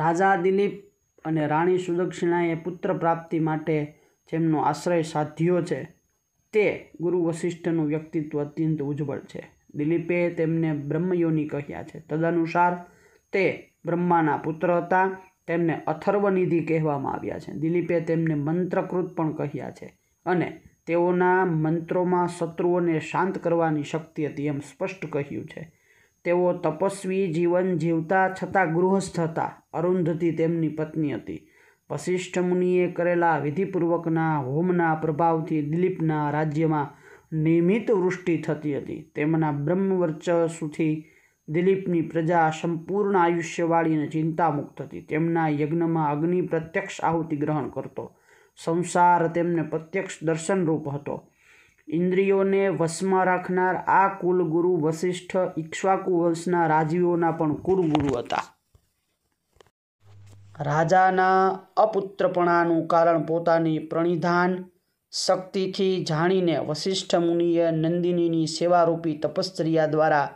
રાજા દિલીપ અને રાણી સુદક્ષિણાએ પુત્ર પ્રાપ્તિ માટે જેમનો આશ્રય સાધ્યો છે તે ગુરુ વશિષ્ઠનું વ્યક્તિત્વ અત્યંત ઉજ્જવળ છે દિલીપે તેમને બ્રહ્મયોની કહ્યા છે તદનુસાર તે બ્રહ્માના પુત્ર હતા તેમને અથર્વનિધિ કહેવામાં આવ્યા છે દિલીપે તેમને મંત્રકૃત પણ કહ્યા છે અને તેઓના મંત્રોમાં શત્રુઓને શાંત કરવાની શક્તિ હતી એમ સ્પષ્ટ કહ્યું છે તેઓ તપસ્વી જીવન જીવતા છતાં ગૃહસ્થ હતા અરુંધતી તેમની પત્ની હતી વશિષ્ઠ મુનિએ કરેલા વિધિપૂર્વકના હોમના પ્રભાવથી દિલીપના રાજ્યમાં નિયમિત વૃષ્ટિ થતી હતી તેમના બ્રહ્મવર્ચસુથી દિલીપની પ્રજા સંપૂર્ણ આયુષ્યવાળી અને ચિંતામુક્ત હતી તેમના યજ્ઞમાં અગ્નિ પ્રત્યક્ષ આહુતિ ગ્રહણ કરતો સંસાર તેમને પ્રત્યક્ષ દર્શનરૂપ હતો ઇન્દ્રિયોને વશમાં રાખનાર આ કુલગુરુ વશિષ્ઠ ઇક્ષ્વાકુ વંશના રાજવીઓના પણ કુલગુરુ હતા રાજાના અપુત્રપણાનું કારણ પોતાની પ્રણિધાન શક્તિથી જાણીને વશિષ્ઠ મુનિએ નંદિનીની સેવારૂપી તપસ્ત્રિયા દ્વારા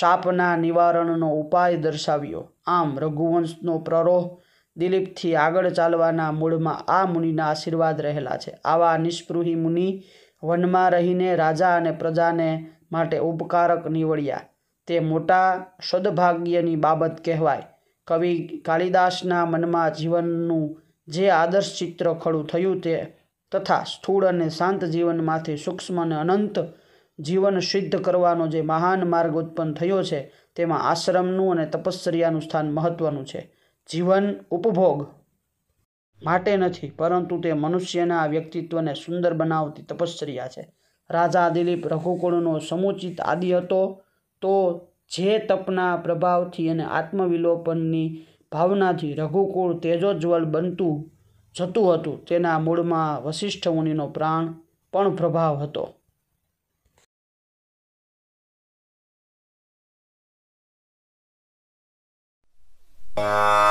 શાપના નિવારણનો ઉપાય દર્શાવ્યો આમ રઘુવંશનો પ્રરોહ દિલીપથી આગળ ચાલવાના મૂળમાં આ મુનિના આશીર્વાદ રહેલા છે આવા નિષ્પૃહી મુનિ વનમાં રહીને રાજા અને પ્રજાને માટે ઉપકારક નીવડ્યા તે મોટા સદભાગ્યની બાબત કહેવાય કવિ કાળિદાસના મનમાં જીવનનું જે આદર્શ ચિત્ર ખડું થયું તે તથા સ્થૂળ અને શાંત જીવનમાંથી સૂક્ષ્મ અને અનંત જીવન સિદ્ધ કરવાનો જે મહાન માર્ગ ઉત્પન્ન થયો છે તેમાં આશ્રમનું અને તપશ્ચર્યાનું સ્થાન મહત્વનું છે જીવન ઉપભોગ માટે નથી પરંતુ તે મનુષ્યના વ્યક્તિત્વને સુંદર બનાવતી તપશ્ચર્યા છે રાજા દિલીપ રઘુકુળનો સમુચિત આદિ હતો તો જે તપના પ્રભાવથી અને આત્મવિલોપનની ભાવનાથી રઘુકુળ તેજોજ્વલ બનતું જતું હતું તેના મૂળમાં વશિષ્ઠ મુનિનો પ્રાણ પણ પ્રભાવ હતો Yeah.